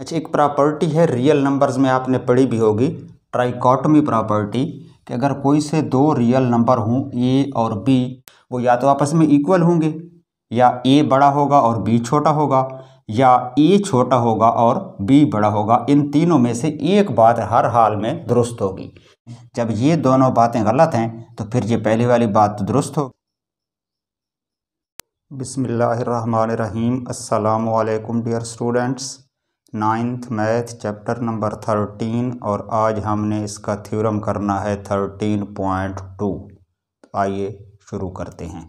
अच्छा एक प्रॉपर्टी है रियल नंबर्स में आपने पढ़ी भी होगी ट्राइकॉटमी प्रॉपर्टी कि अगर कोई से दो रियल नंबर हों ए और बी वो या तो आपस में इक्वल होंगे या ए बड़ा होगा और बी छोटा होगा या ए छोटा होगा और बी बड़ा होगा इन तीनों में से एक बात हर हाल में दुरुस्त होगी जब ये दोनों बातें गलत हैं तो फिर ये पहली वाली बात तो दुरुस्त हो बिसमीम अल्लाम dear students ninth math chapter number thirteen और आज हमने इसका थ्योरम करना है थर्टीन पॉइंट टू आइए शुरू करते हैं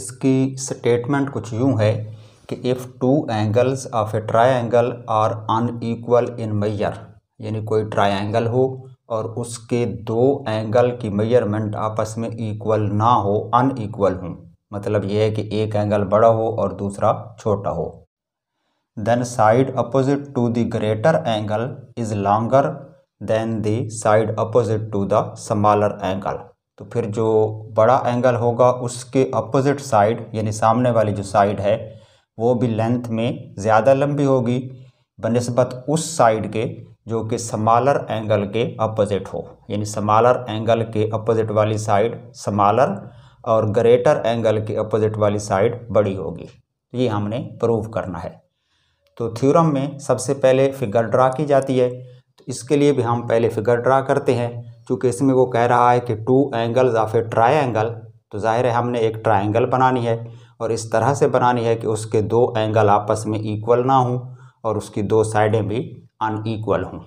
इसकी स्टेटमेंट कुछ यूँ है कि if two angles of a angle are unequal in measure यानी कोई एंगल हो और उसके दो एंगल की मेजरमेंट आपस में इक्वल ना हो अनईक्वल हो मतलब यह है कि एक एंगल बड़ा हो और दूसरा छोटा हो then side opposite to the greater angle is longer than the side opposite to the smaller angle तो फिर जो बड़ा एंगल होगा उसके अपोजिट साइड यानी सामने वाली जो साइड है वो भी लेंथ में ज़्यादा लंबी होगी बनस्बत उस साइड के जो कि समालर एंगल के अपोजिट हो यानी समालर एंगल के अपोजिट वाली साइड समालर और ग्रेटर एंगल के अपोजिट वाली साइड बड़ी होगी तो ये हमने प्रूव करना है तो थ्योरम में सबसे पहले फिगर ड्रा की जाती है तो इसके लिए भी हम पहले फिगर ड्रा करते हैं क्योंकि इसमें वो कह रहा है कि टू या फिर ट्राई ट्राइंगल तो जाहिर है हमने एक ट्राइंगल बनानी है और इस तरह से बनानी है कि उसके दो एंगल आपस में इक्वल ना हों और उसकी दो साइडें भी अनईक्वल हों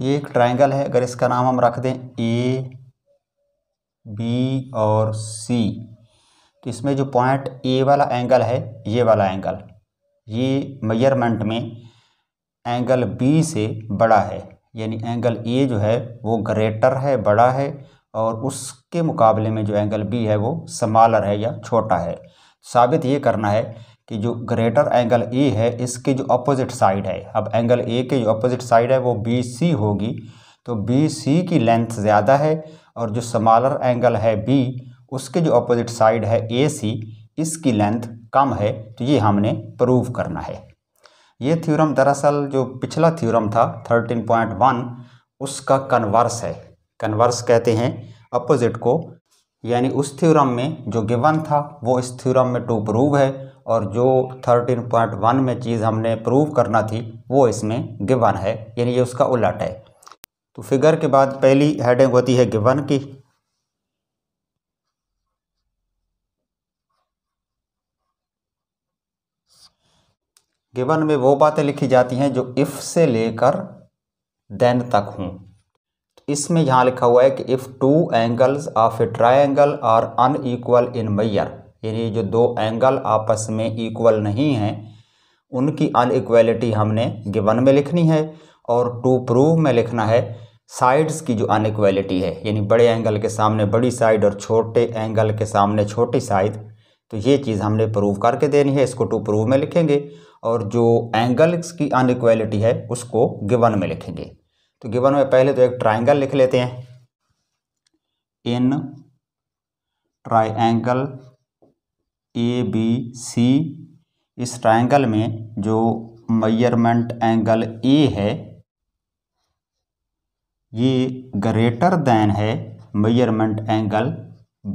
ये एक ट्रायंगल है अगर इसका नाम हम रख दें ए बी और सी तो इसमें जो पॉइंट ए वाला एंगल है ये वाला एंगल ये मेजरमेंट में एंगल बी से बड़ा है यानी एंगल ए जो है वो ग्रेटर है बड़ा है और उसके मुकाबले में जो एंगल बी है वो समालर है या छोटा है साबित ये करना है कि जो ग्रेटर एंगल ए है इसके जो अपोजिट साइड है अब एंगल ए के जो अपोजिट साइड है वो बी सी होगी तो बी सी की लेंथ ज़्यादा है और जो समालर एंगल है बी उसके जो अपोजिट साइड है ए सी इसकी लेंथ कम है तो ये हमने प्रूव करना है ये थ्योरम दरअसल जो पिछला थ्योरम था 13.1 उसका कन्वर्स है कन्वर्स कहते हैं अपोजिट को यानी उस थ्योरम में जो गिवन था वो इस थ्योरम में टू प्रूव है और जो 13.1 में चीज़ हमने प्रूव करना थी वो इसमें गिवन है यानी ये उसका उलट है तो फिगर के बाद पहली हेडिंग होती है गिवन की गिवन में वो बातें लिखी जाती हैं जो इफ़ से लेकर देन तक हूँ इसमें यहाँ लिखा हुआ है कि if two angles of a triangle are unequal in measure यानी जो दो एंगल आपस में इक्वल नहीं हैं उनकी अनइक्वलिटी हमने गिवन में लिखनी है और टू प्रूव में लिखना है साइड्स की जो अनइक्वलिटी है यानी बड़े एंगल के सामने बड़ी साइड और छोटे एंगल के सामने छोटी साइड तो ये चीज़ हमने प्रूव करके देनी है इसको टू प्रूव में लिखेंगे और जो एंगल्स की अनइक्वलिटी है उसको गिवन में लिखेंगे तो गिवन में पहले तो एक ट्राइंगल लिख लेते हैं in triangle A B C इस ट्राइंगल में जो मयरमेंट एंगल ए है ये ग्रेटर दैन है मयरमेंट एंगल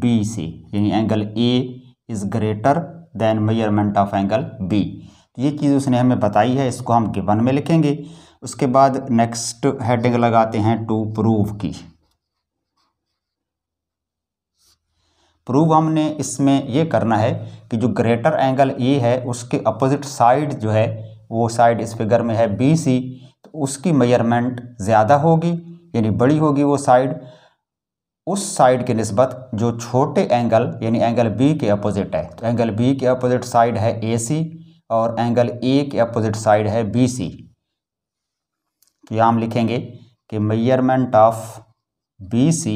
बी से यानी angle A is greater than measurement of angle B ये चीज़ उसने हमें बताई है इसको हम गिवन में लिखेंगे उसके बाद नेक्स्ट हेडिंग लगाते हैं टू प्रूव की प्रूव हमने इसमें ये करना है कि जो ग्रेटर एंगल ए है उसके अपोजिट साइड जो है वो साइड इस फिगर में है बी सी तो उसकी मेजरमेंट ज़्यादा होगी यानी बड़ी होगी वो साइड उस साइड के नस्बत जो छोटे एंगल यानी एंगल बी के अपोजिट है तो एंगल बी के अपोजिट साइड है ए सी और एंगल ए के अपोजिट साइड है बी सी तो यहाँ हम लिखेंगे कि measurement of B C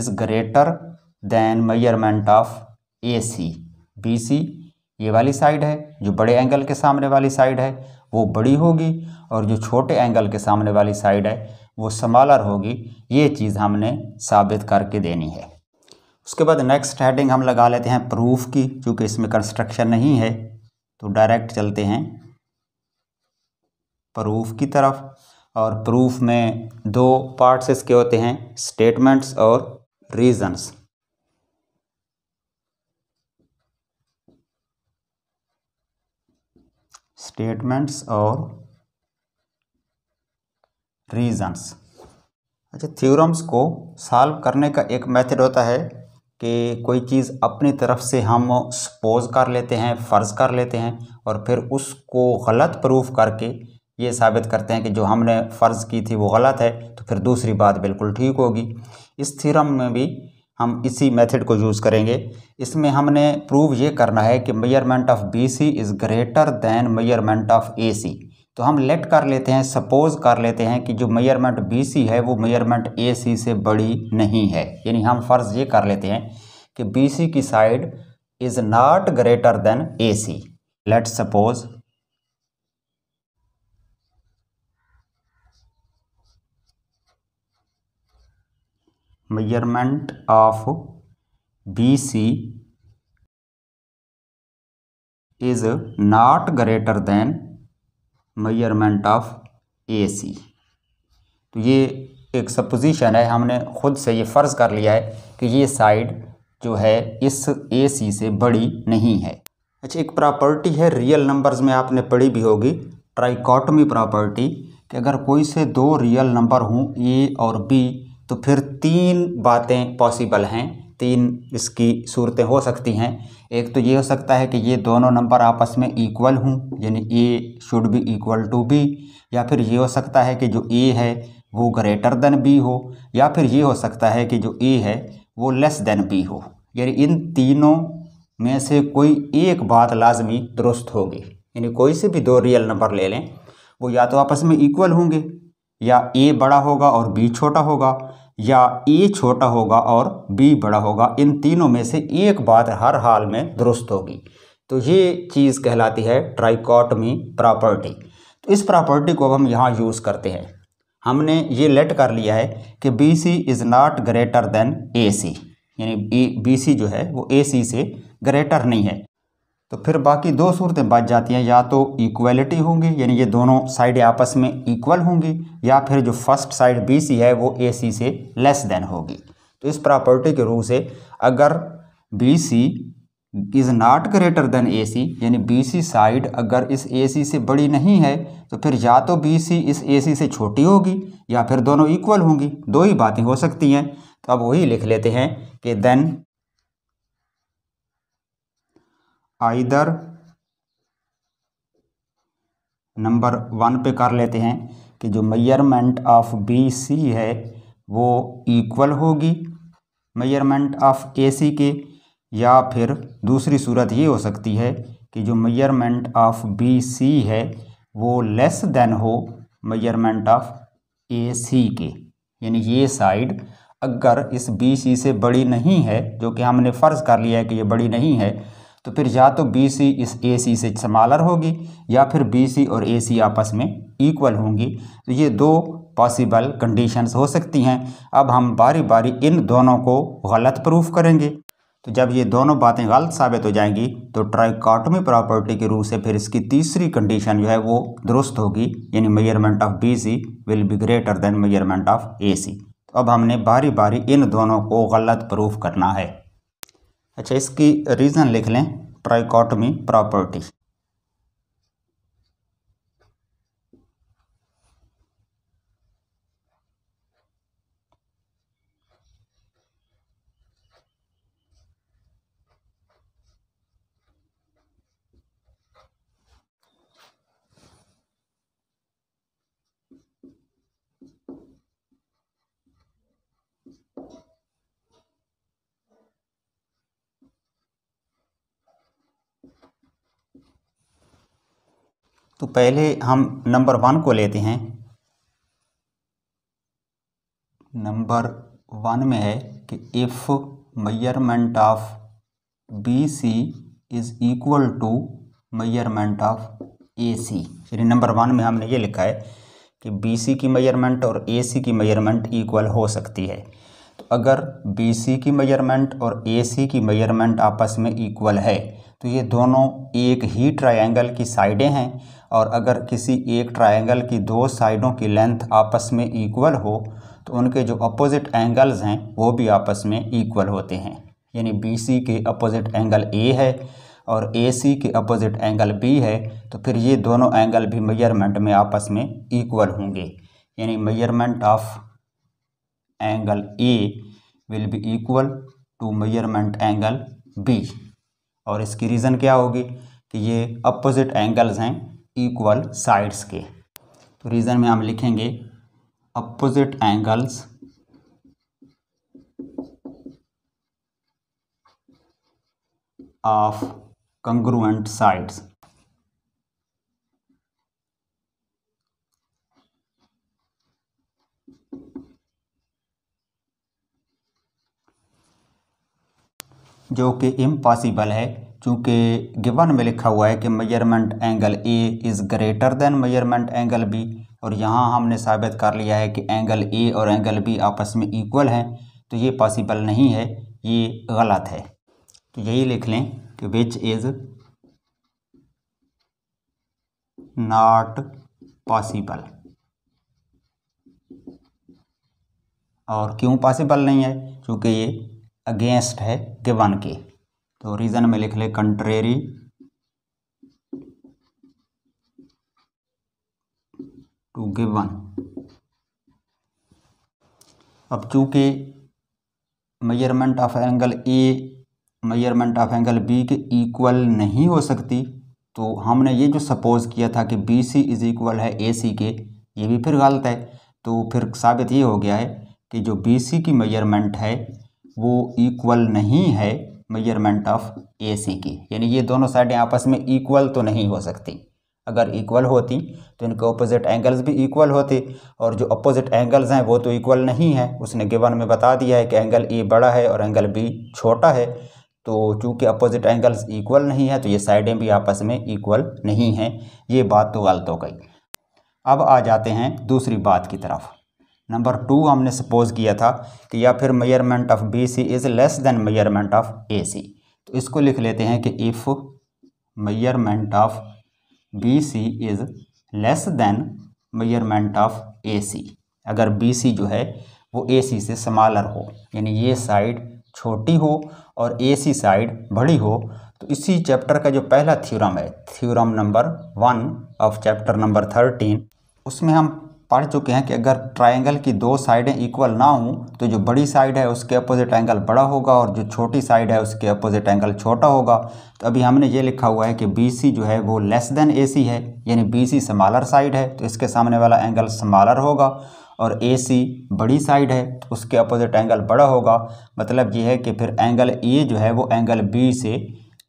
is greater than measurement of A C B C ये वाली साइड है जो बड़े एंगल के सामने वाली साइड है वो बड़ी होगी और जो छोटे एंगल के सामने वाली साइड है वो समालर होगी ये चीज़ हमने साबित करके देनी है उसके बाद नेक्स्ट हेडिंग हम लगा लेते हैं प्रूफ की क्योंकि इसमें कंस्ट्रक्शन नहीं है तो डायरेक्ट चलते हैं प्रूफ की तरफ और प्रूफ में दो पार्ट्स इसके होते हैं स्टेटमेंट्स और रीजंस स्टेटमेंट्स और रीजंस अच्छा थ्योरम्स को सॉल्व करने का एक मेथड होता है कि कोई चीज़ अपनी तरफ से हम सपोज कर लेते हैं फ़र्ज़ कर लेते हैं और फिर उसको गलत प्रूफ करके ये साबित करते हैं कि जो हमने फ़र्ज़ की थी वो गलत है तो फिर दूसरी बात बिल्कुल ठीक होगी इस थ्योरम में भी हम इसी मेथड को यूज़ करेंगे इसमें हमने प्रूव ये करना है कि measurement of B C is greater than measurement of A C तो हम लेट कर लेते हैं सपोज कर लेते हैं कि जो मेयरमेंट बी सी है वो मेयरमेंट ए सी से बड़ी नहीं है यानी हम फ़र्ज़ ये कर लेते हैं कि बी सी की side is not greater than A C let suppose measurement of BC is not greater than measurement of AC तो ये एक सपोजिशन है हमने खुद से ये फ़र्ज़ कर लिया है कि ये साइड जो है इस ए सी से बड़ी नहीं है अच्छा एक प्रॉपर्टी है रियल नंबर्स में आपने पढ़ी भी होगी ट्राइकॉटमी प्रॉपर्टी कि अगर कोई से दो रियल नंबर हों ए और बी तो फिर तीन बातें पॉसिबल हैं तीन इसकी सूरतें हो सकती हैं एक तो ये हो सकता है कि ये दोनों नंबर आपस में इक्वल हों यानी A should be equal to B या फिर ये हो सकता है कि जो ए है वो ग्रेटर देन बी हो या फिर ये हो सकता है कि जो ए है वो लेस देन बी हो यानी इन तीनों में से कोई एक बात लाजमी दुरुस्त होगी यानी कोई से भी दो रियल नंबर ले लें वो या तो आपस में इक्वल होंगे या ए बड़ा होगा और बी छोटा होगा या ए e छोटा होगा और बी बड़ा होगा इन तीनों में से एक बात हर हाल में दुरुस्त होगी तो ये चीज़ कहलाती है ट्राइकॉटमी प्रॉपर्टी तो इस प्रॉपर्टी को हम यहाँ यूज़ करते हैं हमने ये लेट कर लिया है कि B C is not greater than A C यानी बी सी जो है वो ए सी से ग्रेटर नहीं है तो फिर बाकी दो सूरतें बच जाती हैं या तो इक्वलिटी होंगी यानी ये दोनों साइड आपस में इक्वल होंगी या फिर जो फर्स्ट साइड बी सी है वो ए सी से लेस देन होगी तो इस प्रॉपर्टी के रूप से अगर B C is not greater than A C यानी बी सी साइड अगर इस ए सी से बड़ी नहीं है तो फिर या तो बी सी इस ए सी से छोटी होगी या फिर दोनों इक्वल होंगी दो ही बातें हो सकती हैं तो अब वही लिख लेते हैं कि देन आइदर नंबर वन पे कर लेते हैं कि जो मैयरमेंट ऑफ बी सी है वो इक्वल होगी मेयरमेंट ऑफ ए सी के या फिर दूसरी सूरत ये हो सकती है कि जो मैयरमेंट ऑफ बी सी है वो लेस देन हो मेयरमेंट ऑफ ए सी के यानी ये साइड अगर इस बी सी से बड़ी नहीं है जो कि हमने फ़र्ज़ कर लिया है कि ये बड़ी नहीं है तो फिर या तो बी सी इस ए सी से समालर होगी या फिर बी सी और ए सी आपस में इक्वल होंगी तो ये दो पॉसिबल कंडीशंस हो सकती हैं अब हम बारी बारी इन दोनों को गलत प्रूफ करेंगे तो जब ये दोनों बातें गलत साबित हो जाएंगी तो ट्राइकॉटमी प्रॉपर्टी के रूप से फिर इसकी तीसरी कंडीशन जो है वो दुरुस्त होगी यानी measurement of B C will be greater than measurement of A C तो अब हमने बारी बारी इन दोनों को गलत प्रूफ करना है अच्छा इसकी रीज़न लिख लें ट्राइकॉटमी प्रॉपर्टी तो पहले हम नंबर वन को लेते हैं नंबर वन में है कि if measurement of B C is equal to measurement of A C यानी नंबर वन में हमने ये लिखा है कि बी सी की मैयरमेंट और ए सी की मैयरमेंट इक्वल हो सकती है तो अगर बी सी की मैयरमेंट और ए सी की मैयरमेंट आपस में इक्वल है तो ये दोनों एक ही ट्रायंगल की साइडें हैं और अगर किसी एक ट्रायंगल की दो साइडों की लेंथ आपस में इक्वल हो तो उनके जो अपोजिट एंगल्स हैं वो भी आपस में इक्वल होते हैं यानी बी के अपोजिट एंगल ए है और ए सी के अपोजिट एंगल बी है तो फिर ये दोनों एंगल भी मेजरमेंट में आपस में इक्वल होंगे यानी measurement of angle A will be equal to measurement angle B और इसकी रीज़न क्या होगी कि ये अपोजिट एंगल्स हैं इक्वल साइड्स के तो रीज़न में हम लिखेंगे opposite angles of congruent sides जो कि इम्पॉसिबल है चूँकि गिवन में लिखा हुआ है कि measurement angle A is greater than measurement angle B और यहाँ हमने साबित कर लिया है कि एंगल ए और एंगल बी आपस में इक्वल हैं तो ये पॉसिबल नहीं है ये गलत है तो यही लिख लें कि विच इज़ नॉट पॉसिबल और क्यों पॉसिबल नहीं है क्योंकि ये अगेंस्ट है गिवन के तो रीज़न में लिख ले कंट्रेरी टू गिवन अब चूंकि measurement of angle A measurement of angle B के इक्वल नहीं हो सकती तो हमने ये जो सपोज़ किया था कि बी सी इज़ इक्वल है ए सी के ये भी फिर गलत है तो फिर साबित ये हो गया है कि जो बी सी की मेजरमेंट है वो इक्वल नहीं है मेजरमेंट ऑफ ए सी की यानी ये दोनों साइडें आपस में इक्वल तो नहीं हो सकती अगर इक्वल होती तो इनके ऑपोजिट एंगल्स भी इक्वल होते और जो अपोजिट एंगल्स हैं वो तो इक्वल नहीं है उसने गिवन में बता दिया है कि एंगल ए बड़ा है और एंगल बी छोटा है तो चूंकि अपोजिट एंगल्स इक्वल नहीं है तो ये साइडें भी आपस में इक्वल नहीं हैं ये बात तो गलत हो गई अब आ जाते हैं दूसरी बात की तरफ नंबर टू हमने सपोज किया था कि या फिर measurement of B C is less than measurement of A C तो इसको लिख लेते हैं कि if measurement of B C is less than measurement of A C अगर बी सी जो है वो ए सी से समालर हो यानी ये साइड छोटी हो और ए सी साइड बड़ी हो तो इसी चैप्टर का जो पहला थ्योरम है theorem number one of chapter number thirteen उसमें हम पढ़ चुके हैं कि अगर ट्रायंगल की दो साइडें इक्वल ना हों तो जो बड़ी साइड है उसके अपोजिट एंगल बड़ा होगा और जो छोटी साइड है उसके अपोजिट एंगल छोटा होगा तो अभी हमने ये लिखा हुआ है कि बी सी जो है वो लेस देन ए सी है यानी बी सी समालर साइड है तो इसके सामने वाला एंगल समालर होगा और ए सी बड़ी साइड है तो उसके अपोजिट एंगल बड़ा होगा मतलब ये है कि फिर एंगल ए जो है वो एंगल बी से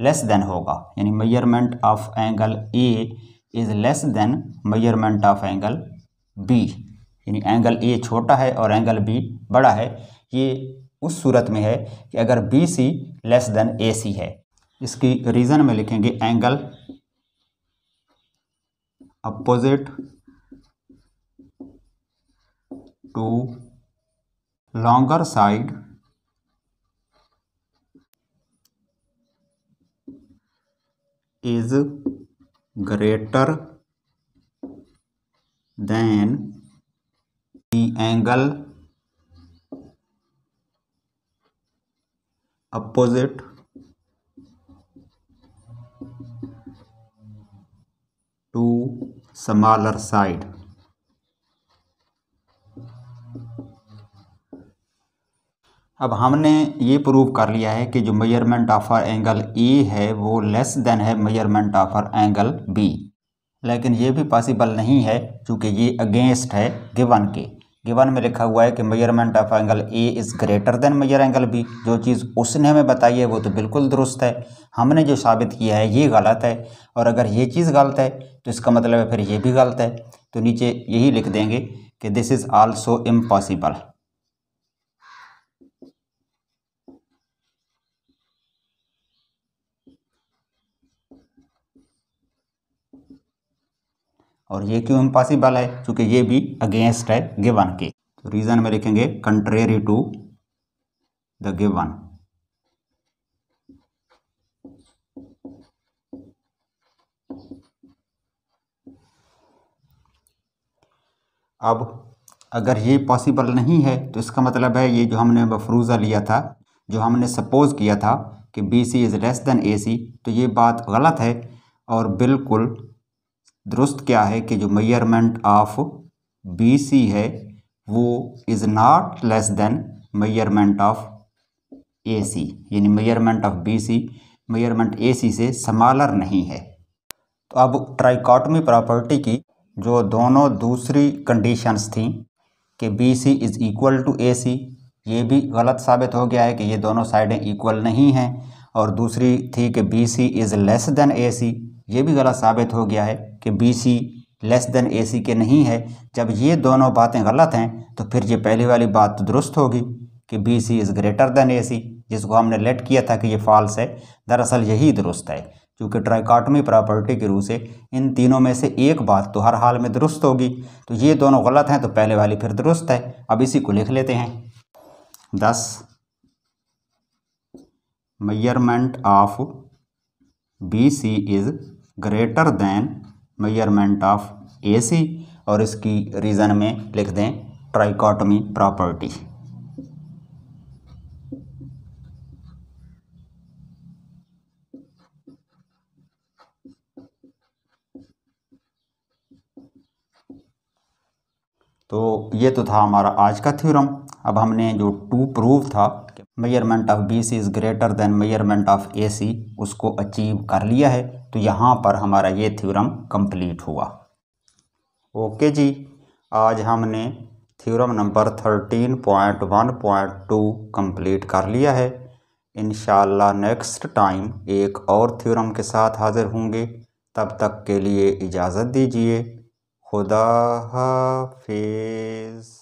लेस देन होगा यानी measurement of angle A is less than measurement of angle B यानी एंगल ए छोटा है और एंगल बी बड़ा है ये उस सूरत में है कि अगर B C less than A C है इसकी रीज़न में लिखेंगे angle opposite to longer side is greater then the angle opposite to smaller side अब हमने ये प्रूव कर लिया है कि जो measurement of R angle A है वो लेस देन है measurement of R angle B लेकिन ये भी पॉसिबल नहीं है क्योंकि ये अगेंस्ट है गिवन के गिवन में लिखा हुआ है कि measurement of angle A is greater than measure angle B जो चीज़ उसने हमें बताई है वो तो बिल्कुल दुरुस्त है हमने जो साबित किया है ये गलत है और अगर ये चीज़ गलत है तो इसका मतलब है फिर ये भी गलत है तो नीचे यही लिख देंगे कि दिस इज़ आल्सो इम्पॉसिबल और ये क्यों इम्पॉसिबल है क्योंकि ये भी अगेंस्ट है गिवन के तो रीज़न में लिखेंगे कंट्रेरी टू द गिवन अब अगर ये पॉसिबल नहीं है तो इसका मतलब है ये जो हमने मफरूज़ा लिया था जो हमने सपोज़ किया था कि B C is less than A C तो ये बात गलत है और बिल्कुल दुरुस्त क्या है कि जो मैयरमेंट ऑफ बी सी है वो is not less than measurement of A C यानी मैयरमेंट ऑफ बी सी मैयरमेंट ए सी से समालर नहीं है तो अब ट्राइकॉटमी प्रॉपर्टी की जो दोनों दूसरी कंडीशंस थी कि B C is equal to A C ये भी गलत साबित हो गया है कि ये दोनों साइडें इक्वल नहीं हैं और दूसरी थी कि B C is less than A C ये भी गलत साबित हो गया है कि B C less than A C के नहीं है जब ये दोनों बातें गलत हैं तो फिर ये पहली वाली बात तो दुरुस्त होगी कि B C is greater than A C जिसको हमने लेट किया था कि ये फॉल्स है दरअसल यही दुरुस्त है क्योंकि ट्राइकाटमी प्रॉपर्टी के रूप से इन तीनों में से एक बात तो हर हाल में दुरुस्त होगी तो ये दोनों गलत हैं तो पहले वाली फिर दुरुस्त है अब इसी को लिख लेते हैं this measurement of B C is greater than measurement of AC और इसकी रीज़न में लिख दें ट्राइकॉटमी प्रॉपर्टी तो ये तो था हमारा आज का थ्योरम अब हमने जो टू प्रूव था measurement of B C is greater than measurement of A C उसको अचीव कर लिया है तो यहाँ पर हमारा ये थ्योरम कंप्लीट हुआ ओके जी आज हमने theorem number thirteen point one point two complete कर लिया है इन नेक्स्ट टाइम एक और थ्योरम के साथ हाज़िर होंगे तब तक के लिए इजाज़त दीजिए खुदा हाफिज़